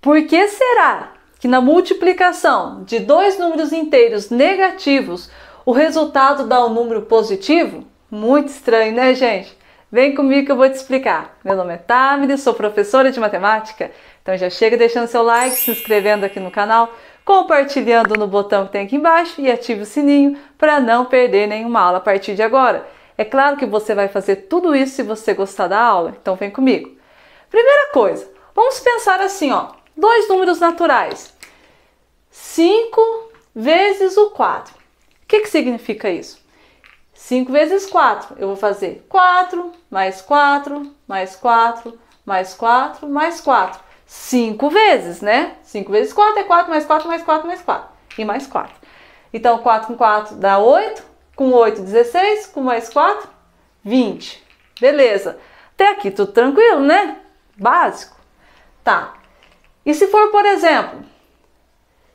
Por que será que na multiplicação de dois números inteiros negativos o resultado dá um número positivo? Muito estranho, né, gente? Vem comigo que eu vou te explicar. Meu nome é Tamir, sou professora de matemática, então já chega deixando seu like, se inscrevendo aqui no canal compartilhando no botão que tem aqui embaixo e ative o sininho para não perder nenhuma aula a partir de agora. É claro que você vai fazer tudo isso se você gostar da aula, então vem comigo. Primeira coisa, vamos pensar assim, ó, dois números naturais. 5 vezes o 4. O que, que significa isso? 5 vezes 4, eu vou fazer 4 mais 4 mais 4 mais 4 mais 4 cinco vezes, né? Cinco vezes quatro é quatro, mais quatro, mais quatro, mais quatro. E mais quatro. Então, quatro com quatro dá oito. Com oito, 16, Com mais quatro, 20. Beleza. Até aqui tudo tranquilo, né? Básico. Tá. E se for, por exemplo,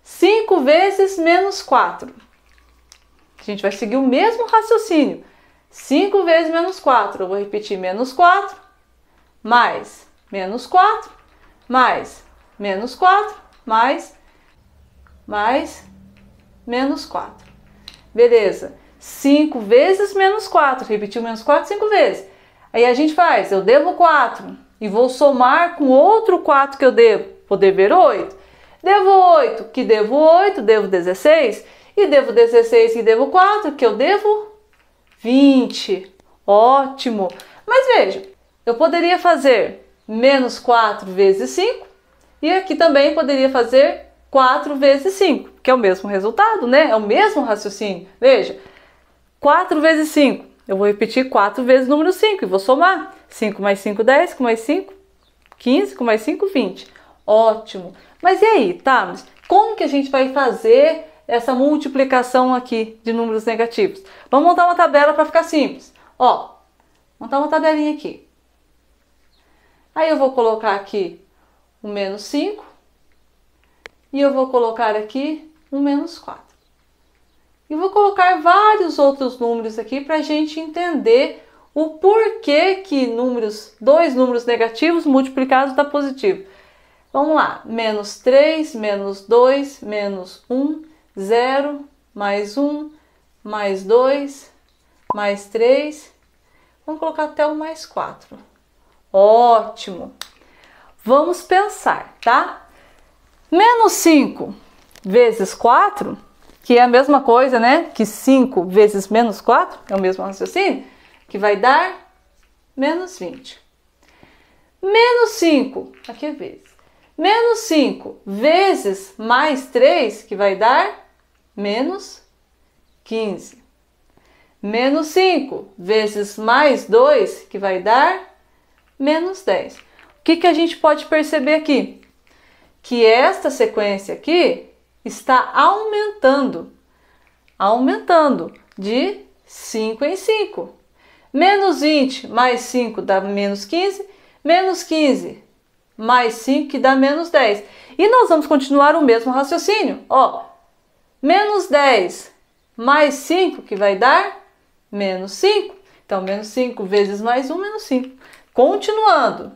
5 vezes menos 4? A gente vai seguir o mesmo raciocínio. 5 vezes menos 4, eu vou repetir menos 4, mais menos 4, mais menos 4, mais, mais, menos 4. Beleza. 5 vezes menos 4. Repetiu menos 4 5 vezes. Aí a gente faz, eu devo 4 e vou somar com outro 4 que eu devo. Vou dever 8. Devo 8, que devo 8, devo 16. E devo 16, que devo 4, que eu devo 20. Ótimo! Mas veja, eu poderia fazer menos 4 vezes 5. E aqui também poderia fazer 4 vezes 5, que é o mesmo resultado, né? É o mesmo raciocínio. Veja, 4 vezes 5. Eu vou repetir 4 vezes o número 5 e vou somar. 5 mais 5, 10, com mais 5, 15, com mais 5, 20. Ótimo. Mas e aí, tá? Mas Como que a gente vai fazer essa multiplicação aqui de números negativos? Vamos montar uma tabela para ficar simples. Ó, montar uma tabelinha aqui. Aí eu vou colocar aqui o menos 5 e eu vou colocar aqui o menos 4. E vou colocar vários outros números aqui para a gente entender o porquê que números, dois números negativos multiplicados dá positivo. Vamos lá, menos 3, menos 2, menos 1, 0, mais 1, mais 2, mais 3, vamos colocar até o mais 4. Ótimo. Vamos pensar, tá? Menos 5 vezes 4, que é a mesma coisa, né? Que 5 vezes menos 4 é o mesmo raciocínio, que vai dar menos 20. Menos 5, aqui é vezes. Menos 5 vezes mais 3, que vai dar menos 15. Menos 5 vezes mais 2, que vai dar menos 10. O que, que a gente pode perceber aqui? Que esta sequência aqui está aumentando, aumentando de 5 em 5. Menos 20 mais 5 dá menos 15, menos 15 mais 5 que dá menos 10. E nós vamos continuar o mesmo raciocínio. Ó, menos 10 mais 5 que vai dar menos 5. Então, menos 5 vezes mais 1, menos 5. Continuando.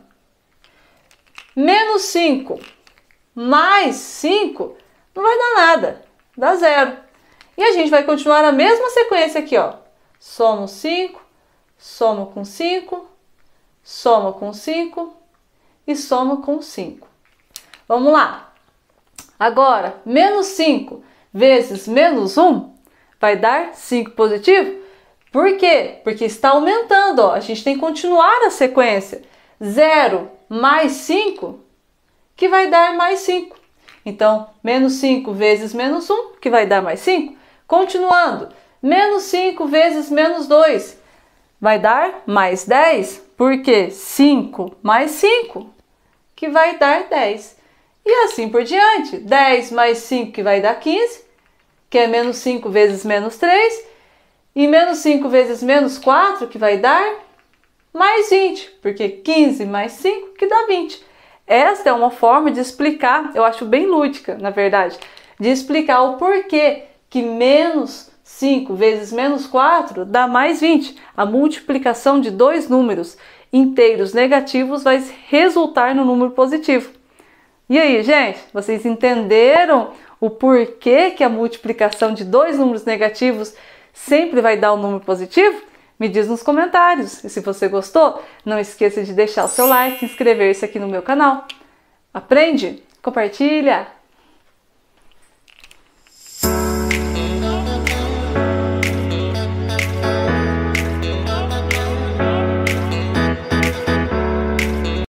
Menos 5 mais 5 não vai dar nada, dá zero. E a gente vai continuar a mesma sequência aqui, ó. Somo 5, somo com 5, somo com 5 e somo com 5. Vamos lá. Agora, menos 5 vezes menos 1 vai dar 5 positivo? Por quê? Porque está aumentando, ó. a gente tem que continuar a sequência. 0 mais 5, que vai dar mais 5. Então, menos 5 vezes menos 1, que vai dar mais 5. Continuando, menos 5 vezes menos 2, vai dar mais 10. Por quê? 5 mais 5, que vai dar 10. E assim por diante. 10 mais 5, que vai dar 15, que é menos 5 vezes menos 3 e menos 5 vezes menos 4, que vai dar mais 20, porque 15 mais 5 que dá 20. Esta é uma forma de explicar, eu acho bem lúdica, na verdade, de explicar o porquê que menos 5 vezes menos 4 dá mais 20. A multiplicação de dois números inteiros negativos vai resultar no número positivo. E aí, gente, vocês entenderam o porquê que a multiplicação de dois números negativos sempre vai dar um número positivo? Me diz nos comentários. E se você gostou, não esqueça de deixar o seu like e inscrever-se aqui no meu canal. Aprende, compartilha!